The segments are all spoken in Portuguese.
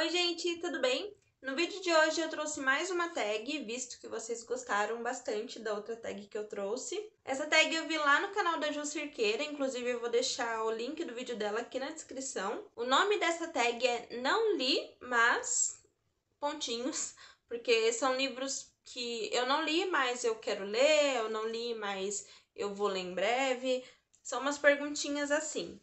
Oi, gente, tudo bem? No vídeo de hoje eu trouxe mais uma tag, visto que vocês gostaram bastante da outra tag que eu trouxe. Essa tag eu vi lá no canal da Ju Cirqueira, inclusive eu vou deixar o link do vídeo dela aqui na descrição. O nome dessa tag é Não Li, Mas... Pontinhos, porque são livros que eu não li, mas eu quero ler, eu não li, mas eu vou ler em breve. São umas perguntinhas assim.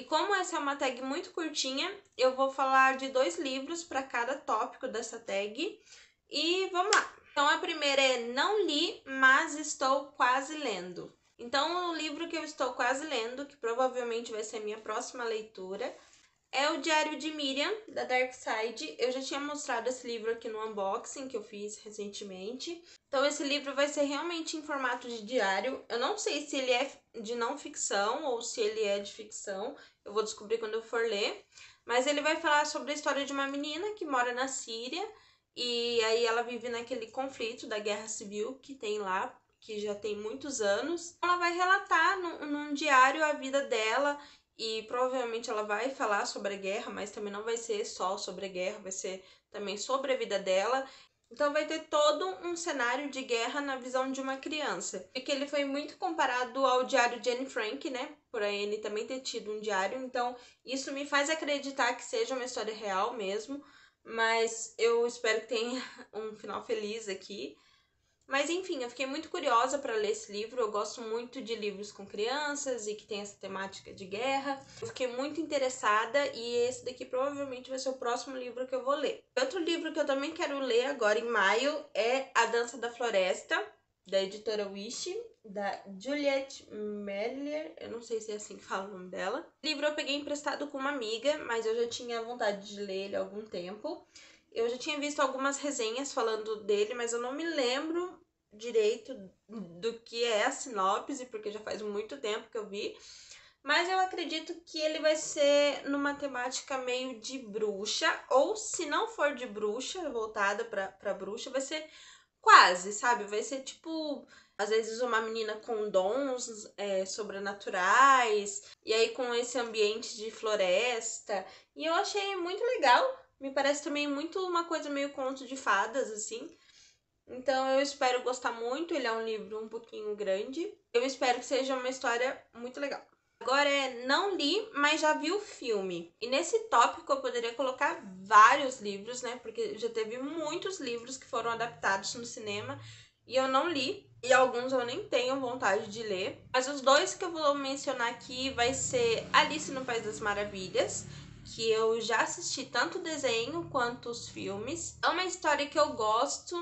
E como essa é uma tag muito curtinha, eu vou falar de dois livros para cada tópico dessa tag. E vamos lá! Então a primeira é Não Li, mas Estou Quase Lendo. Então o livro que eu estou quase lendo, que provavelmente vai ser minha próxima leitura, é o Diário de Miriam, da Dark Side. Eu já tinha mostrado esse livro aqui no unboxing que eu fiz recentemente. Então, esse livro vai ser realmente em formato de diário. Eu não sei se ele é de não ficção ou se ele é de ficção eu vou descobrir quando eu for ler. Mas ele vai falar sobre a história de uma menina que mora na Síria e aí ela vive naquele conflito da guerra civil que tem lá, que já tem muitos anos. Ela vai relatar num, num diário a vida dela e provavelmente ela vai falar sobre a guerra, mas também não vai ser só sobre a guerra, vai ser também sobre a vida dela. Então vai ter todo um cenário de guerra na visão de uma criança. É que ele foi muito comparado ao diário de Anne Frank, né? Por aí ele também ter tido um diário, então isso me faz acreditar que seja uma história real mesmo, mas eu espero que tenha um final feliz aqui. Mas enfim, eu fiquei muito curiosa para ler esse livro. Eu gosto muito de livros com crianças e que tem essa temática de guerra. Eu fiquei muito interessada e esse daqui provavelmente vai ser o próximo livro que eu vou ler. Outro livro que eu também quero ler agora em maio é A Dança da Floresta, da editora Wish, da Juliette Meller, eu não sei se é assim que fala o nome dela. O livro eu peguei emprestado com uma amiga, mas eu já tinha vontade de ler ele há algum tempo. Eu já tinha visto algumas resenhas falando dele, mas eu não me lembro direito do que é a sinopse, porque já faz muito tempo que eu vi. Mas eu acredito que ele vai ser numa temática meio de bruxa, ou se não for de bruxa, voltada pra, pra bruxa, vai ser quase, sabe? Vai ser tipo, às vezes, uma menina com dons é, sobrenaturais, e aí com esse ambiente de floresta. E eu achei muito legal. Me parece também muito uma coisa meio conto de fadas, assim. Então eu espero gostar muito, ele é um livro um pouquinho grande. Eu espero que seja uma história muito legal. Agora é não li, mas já vi o filme. E nesse tópico eu poderia colocar vários livros, né? Porque já teve muitos livros que foram adaptados no cinema e eu não li. E alguns eu nem tenho vontade de ler. Mas os dois que eu vou mencionar aqui vai ser Alice no País das Maravilhas que eu já assisti tanto o desenho quanto os filmes. É uma história que eu gosto,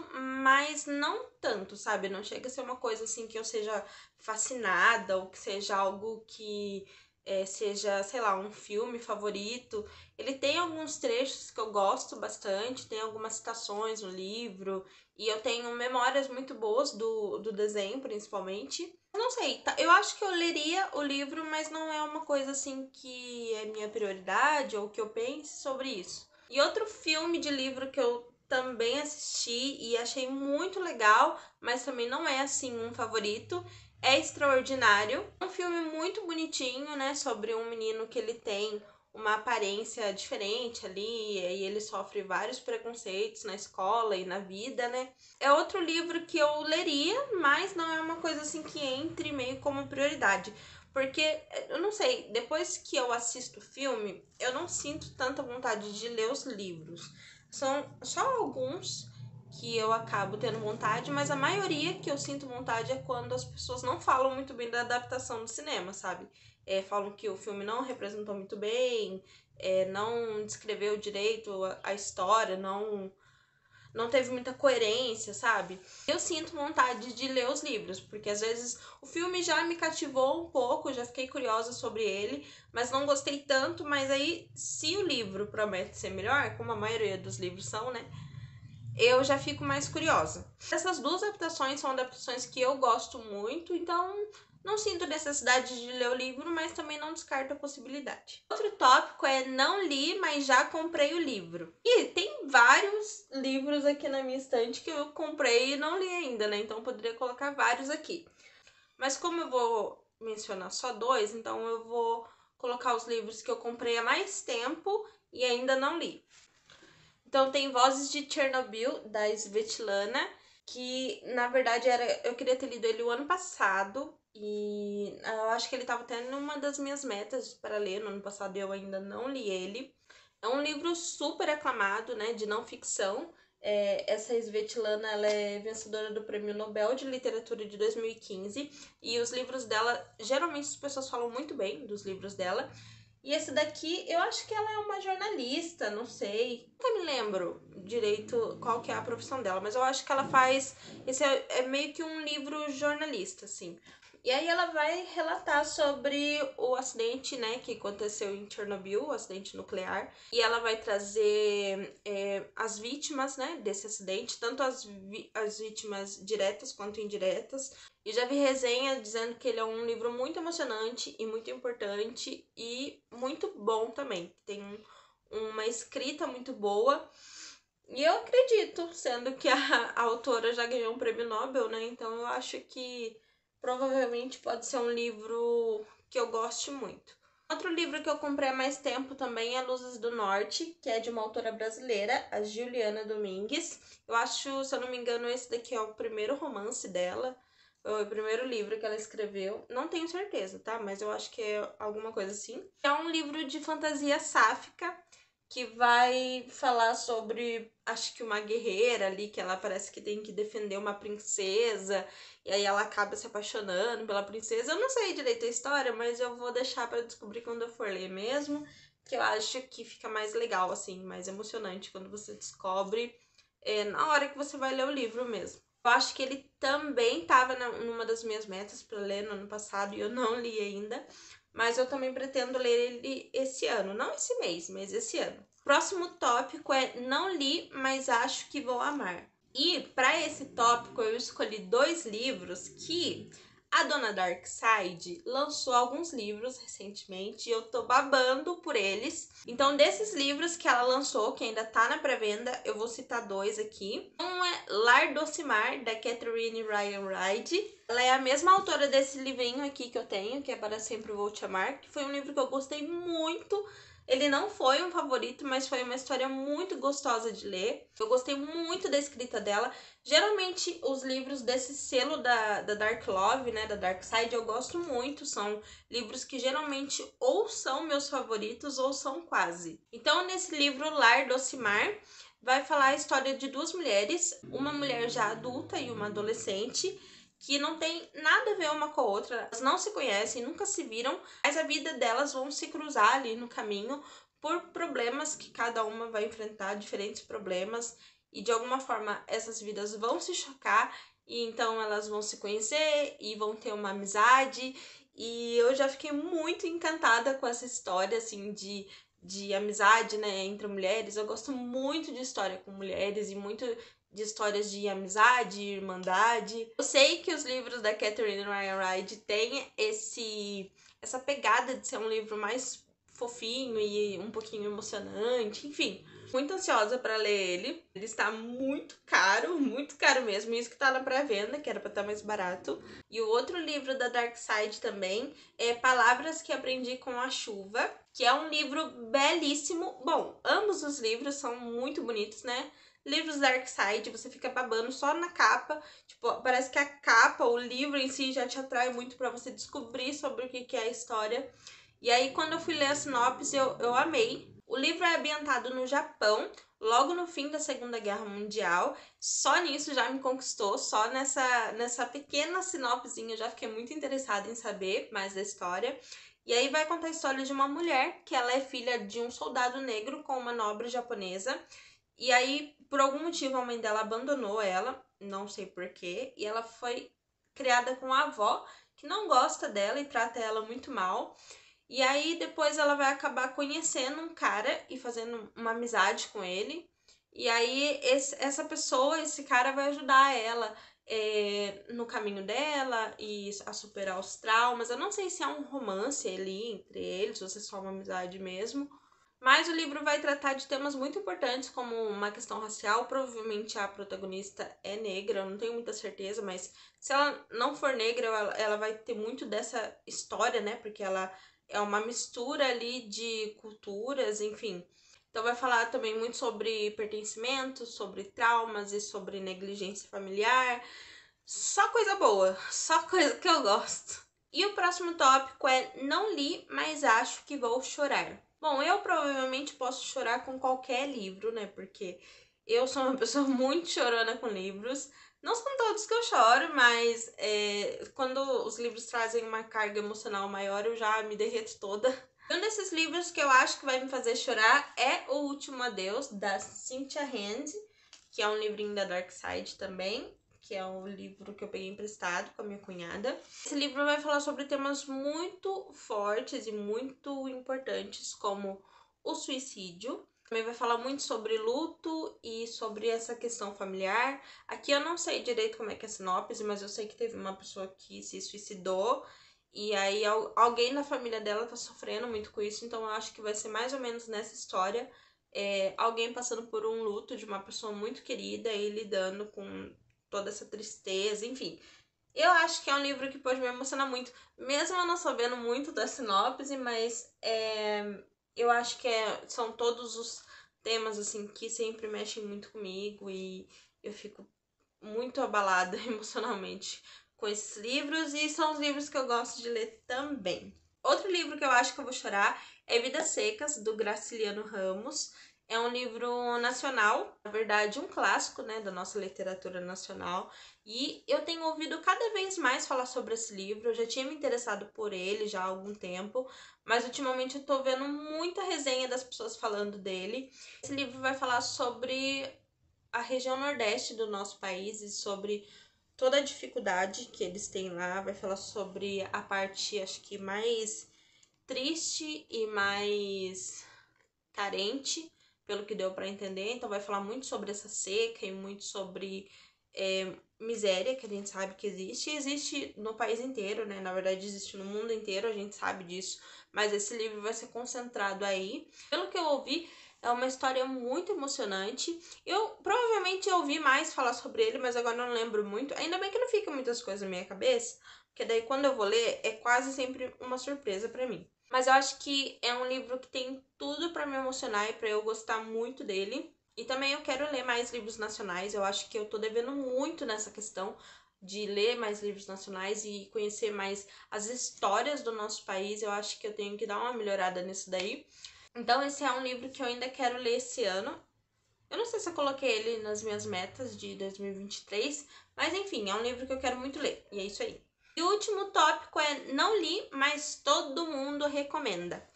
mas não tanto, sabe? Não chega a ser uma coisa assim que eu seja fascinada ou que seja algo que é, seja, sei lá, um filme favorito. Ele tem alguns trechos que eu gosto bastante, tem algumas citações no livro, e eu tenho memórias muito boas do, do desenho, principalmente. Não sei, tá, eu acho que eu leria o livro, mas não é uma coisa assim que é minha prioridade ou que eu pense sobre isso. E outro filme de livro que eu também assisti e achei muito legal, mas também não é assim um favorito, é Extraordinário. Um filme muito bonitinho, né, sobre um menino que ele tem uma aparência diferente ali, e ele sofre vários preconceitos na escola e na vida, né? É outro livro que eu leria, mas não é uma coisa assim que entre meio como prioridade. Porque, eu não sei, depois que eu assisto o filme, eu não sinto tanta vontade de ler os livros. São só alguns que eu acabo tendo vontade, mas a maioria que eu sinto vontade é quando as pessoas não falam muito bem da adaptação do cinema, sabe? é, falam que o filme não representou muito bem, é, não descreveu direito a, a história, não não teve muita coerência, sabe? Eu sinto vontade de ler os livros, porque às vezes o filme já me cativou um pouco, já fiquei curiosa sobre ele, mas não gostei tanto. Mas aí, se o livro promete ser melhor, como a maioria dos livros são, né? Eu já fico mais curiosa. Essas duas adaptações são adaptações que eu gosto muito, então não sinto necessidade de ler o livro, mas também não descarto a possibilidade. Outro tópico é não li, mas já comprei o livro. E tem vários livros aqui na minha estante que eu comprei e não li ainda, né? Então poderia colocar vários aqui. Mas como eu vou mencionar só dois, então eu vou colocar os livros que eu comprei há mais tempo e ainda não li. Então tem Vozes de Chernobyl da Svetlana, que na verdade era eu queria ter lido ele o ano passado, e ah, eu acho que ele estava até numa das minhas metas para ler no ano passado, eu ainda não li ele. É um livro super aclamado, né, de não ficção. É, essa Svetlana ela é vencedora do Prêmio Nobel de Literatura de 2015 e os livros dela, geralmente as pessoas falam muito bem dos livros dela. E esse daqui, eu acho que ela é uma jornalista, não sei. Nunca me lembro direito qual que é a profissão dela, mas eu acho que ela faz. Esse é, é meio que um livro jornalista, assim. E aí ela vai relatar sobre o acidente, né, que aconteceu em Chernobyl, o acidente nuclear, e ela vai trazer é, as vítimas, né, desse acidente, tanto as, as vítimas diretas quanto indiretas. E já vi resenha dizendo que ele é um livro muito emocionante e muito importante e muito bom também. Tem uma escrita muito boa. E eu acredito, sendo que a, a autora já ganhou um prêmio Nobel, né? Então eu acho que provavelmente pode ser um livro que eu goste muito. Outro livro que eu comprei há mais tempo também é Luzes do Norte, que é de uma autora brasileira, a Juliana Domingues. Eu acho, se eu não me engano, esse daqui é o primeiro romance dela, o primeiro livro que ela escreveu. Não tenho certeza, tá? Mas eu acho que é alguma coisa assim. É um livro de fantasia sáfica que vai falar sobre, acho que uma guerreira ali, que ela parece que tem que defender uma princesa, e aí ela acaba se apaixonando pela princesa. Eu não sei direito a história, mas eu vou deixar para descobrir quando eu for ler mesmo, que eu acho que fica mais legal, assim, mais emocionante quando você descobre é, na hora que você vai ler o livro mesmo. Eu acho que ele também estava numa das minhas metas para ler no ano passado e eu não li ainda, mas eu também pretendo ler ele esse ano, não esse mês, mas esse ano. Próximo tópico é não li, mas acho que vou amar. E para esse tópico eu escolhi dois livros que a dona Darkseid lançou alguns livros recentemente e eu tô babando por eles. Então, desses livros que ela lançou, que ainda tá na pré-venda, eu vou citar dois aqui. Um é Lar Docimar, da Catherine Ryan Wright. Ela é a mesma autora desse livrinho aqui que eu tenho, que é Para Sempre Vou Te Amar, que foi um livro que eu gostei muito ele não foi um favorito, mas foi uma história muito gostosa de ler. Eu gostei muito da escrita dela. Geralmente, os livros desse selo da, da Dark Love, né, da Dark Side, eu gosto muito. São livros que geralmente ou são meus favoritos ou são quase. Então, nesse livro, Lar Docimar, vai falar a história de duas mulheres, uma mulher já adulta e uma adolescente que não tem nada a ver uma com a outra, elas não se conhecem, nunca se viram, mas a vida delas vão se cruzar ali no caminho por problemas que cada uma vai enfrentar, diferentes problemas, e de alguma forma essas vidas vão se chocar e então elas vão se conhecer e vão ter uma amizade. E eu já fiquei muito encantada com essa história assim de de amizade, né, entre mulheres. Eu gosto muito de história com mulheres e muito de histórias de amizade, irmandade. Eu sei que os livros da Catherine Ryan Ride têm esse essa pegada de ser um livro mais fofinho e um pouquinho emocionante, enfim. Muito ansiosa para ler ele. Ele está muito caro, muito caro mesmo. Isso que tá na pré-venda, que era para estar tá mais barato. E o outro livro da Dark Side também é Palavras que Aprendi com a Chuva, que é um livro belíssimo. Bom, ambos os livros são muito bonitos, né? Livros Dark Side, você fica babando só na capa. Tipo, parece que a capa, o livro em si já te atrai muito para você descobrir sobre o que, que é a história. E aí, quando eu fui ler a sinopse, eu, eu amei. O livro é ambientado no Japão, logo no fim da Segunda Guerra Mundial. Só nisso já me conquistou, só nessa, nessa pequena sinopsezinha eu já fiquei muito interessada em saber mais da história. E aí vai contar a história de uma mulher que ela é filha de um soldado negro com uma nobre japonesa. E aí por algum motivo, a mãe dela abandonou ela, não sei porquê, e ela foi criada com a avó, que não gosta dela e trata ela muito mal. E aí depois ela vai acabar conhecendo um cara e fazendo uma amizade com ele. E aí esse, essa pessoa, esse cara vai ajudar ela é, no caminho dela e a superar os traumas. Eu não sei se é um romance ali entre eles ou se é só uma amizade mesmo. Mas o livro vai tratar de temas muito importantes, como uma questão racial. Provavelmente a protagonista é negra, eu não tenho muita certeza, mas se ela não for negra, ela, ela vai ter muito dessa história, né? Porque ela é uma mistura ali de culturas, enfim. Então vai falar também muito sobre pertencimento, sobre traumas e sobre negligência familiar. Só coisa boa, só coisa que eu gosto. E o próximo tópico é não li, mas acho que vou chorar. Bom, eu provavelmente posso chorar com qualquer livro, né? Porque eu sou uma pessoa muito chorona com livros. Não são todos que eu choro, mas é, quando os livros trazem uma carga emocional maior, eu já me derreto toda. Um desses livros que eu acho que vai me fazer chorar é O Último Adeus, da Cynthia Hand, que é um livrinho da Dark Side também que é um livro que eu peguei emprestado com a minha cunhada. Esse livro vai falar sobre temas muito fortes e muito importantes, como o suicídio. Também vai falar muito sobre luto e sobre essa questão familiar. Aqui eu não sei direito como é que é a sinopse, mas eu sei que teve uma pessoa que se suicidou e aí alguém na família dela tá sofrendo muito com isso, então eu acho que vai ser mais ou menos nessa história. É, alguém passando por um luto de uma pessoa muito querida e lidando com toda essa tristeza, enfim. Eu acho que é um livro que pode me emocionar muito, mesmo eu não sabendo muito da sinopse, mas é, eu acho que é, são todos os temas assim que sempre mexem muito comigo e eu fico muito abalada emocionalmente com esses livros e são os livros que eu gosto de ler também. Outro livro que eu acho que eu vou chorar é Vidas Secas, do Graciliano Ramos. É um livro nacional, na verdade, um clássico né, da nossa literatura nacional. E eu tenho ouvido cada vez mais falar sobre esse livro. Eu já tinha me interessado por ele já há algum tempo, mas ultimamente eu tô vendo muita resenha das pessoas falando dele. Esse livro vai falar sobre a região nordeste do nosso país e sobre toda a dificuldade que eles têm lá. Vai falar sobre a parte, acho que mais triste e mais carente pelo que deu para entender. Então vai falar muito sobre essa seca e muito sobre é, miséria que a gente sabe que existe. E existe no país inteiro, né? Na verdade, existe no mundo inteiro, a gente sabe disso. Mas esse livro vai ser concentrado aí. Pelo que eu ouvi, é uma história muito emocionante. Eu provavelmente ouvi mais falar sobre ele, mas agora não lembro muito. Ainda bem que não fica muitas coisas na minha cabeça, porque daí quando eu vou ler é quase sempre uma surpresa para mim. Mas eu acho que é um livro que tem tudo para me emocionar e para eu gostar muito dele. E também eu quero ler mais livros nacionais. Eu acho que eu tô devendo muito nessa questão de ler mais livros nacionais e conhecer mais as histórias do nosso país. Eu acho que eu tenho que dar uma melhorada nisso daí. Então, esse é um livro que eu ainda quero ler esse ano. Eu não sei se eu coloquei ele nas minhas metas de 2023, mas enfim, é um livro que eu quero muito ler. E é isso aí. E o último tópico é não li, mas todo mundo recomenda.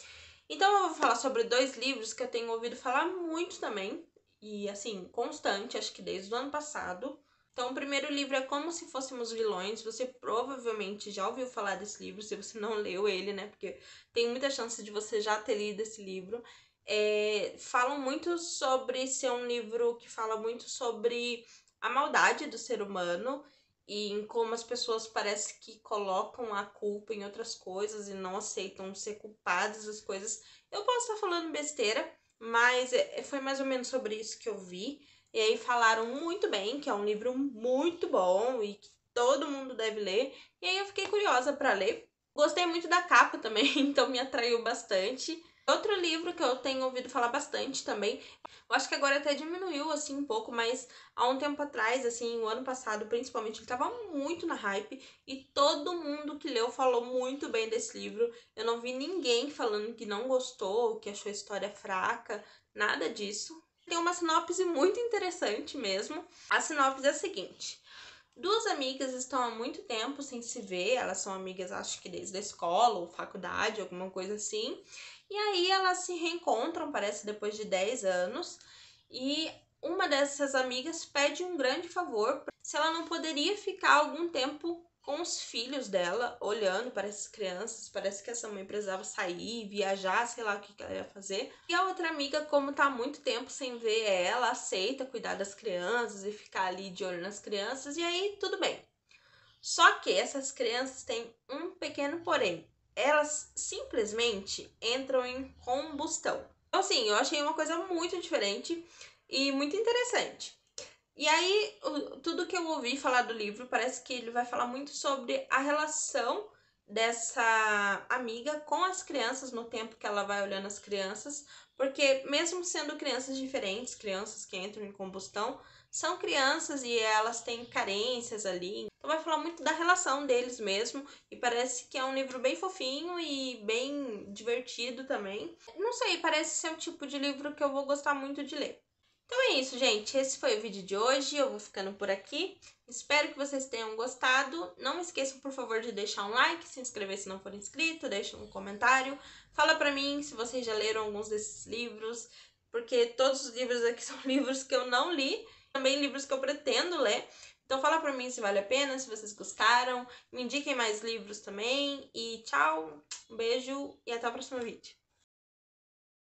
Então eu vou falar sobre dois livros que eu tenho ouvido falar muito também, e assim, constante, acho que desde o ano passado. Então, o primeiro livro é Como Se Fôssemos Vilões. Você provavelmente já ouviu falar desse livro, se você não leu ele, né? Porque tem muita chance de você já ter lido esse livro. É, falam muito sobre ser um livro que fala muito sobre a maldade do ser humano e em como as pessoas parece que colocam a culpa em outras coisas e não aceitam ser culpadas das coisas. Eu posso estar falando besteira, mas é, é, foi mais ou menos sobre isso que eu vi. E aí falaram muito bem, que é um livro muito bom e que todo mundo deve ler. E aí eu fiquei curiosa para ler. Gostei muito da capa também, então me atraiu bastante. Outro livro que eu tenho ouvido falar bastante também, eu acho que agora até diminuiu assim um pouco, mas há um tempo atrás, assim, o ano passado principalmente, ele estava muito na hype e todo mundo que leu falou muito bem desse livro. Eu não vi ninguém falando que não gostou, que achou a história fraca, nada disso. Tem uma sinopse muito interessante mesmo. A sinopse é a seguinte: Duas amigas estão há muito tempo sem se ver, elas são amigas, acho que desde a escola ou faculdade, alguma coisa assim. E aí elas se reencontram, parece depois de 10 anos, e uma dessas amigas pede um grande favor se ela não poderia ficar algum tempo com os filhos dela, olhando para essas crianças. Parece que essa mãe precisava sair, viajar, sei lá o que ela ia fazer. E a outra amiga, como tá há muito tempo sem ver ela, aceita cuidar das crianças e ficar ali de olho nas crianças, e aí tudo bem. Só que essas crianças têm um pequeno porém elas simplesmente entram em combustão. Então, assim, eu achei uma coisa muito diferente e muito interessante. E aí, tudo que eu ouvi falar do livro, parece que ele vai falar muito sobre a relação dessa amiga com as crianças no tempo que ela vai olhando as crianças, porque mesmo sendo crianças diferentes, crianças que entram em combustão, são crianças e elas têm carências ali. Então vai falar muito da relação deles mesmo. E parece que é um livro bem fofinho e bem divertido também. Não sei, parece ser o tipo de livro que eu vou gostar muito de ler. Então é isso, gente. Esse foi o vídeo de hoje. Eu vou ficando por aqui. Espero que vocês tenham gostado. Não esqueçam, por favor, de deixar um like, se inscrever se não for inscrito, deixa um comentário. Fala pra mim se vocês já leram alguns desses livros, porque todos os livros aqui são livros que eu não li, também livros que eu pretendo ler. Então fala pra mim se vale a pena, se vocês gostaram. Me indiquem mais livros também. E tchau, um beijo e até o próximo vídeo.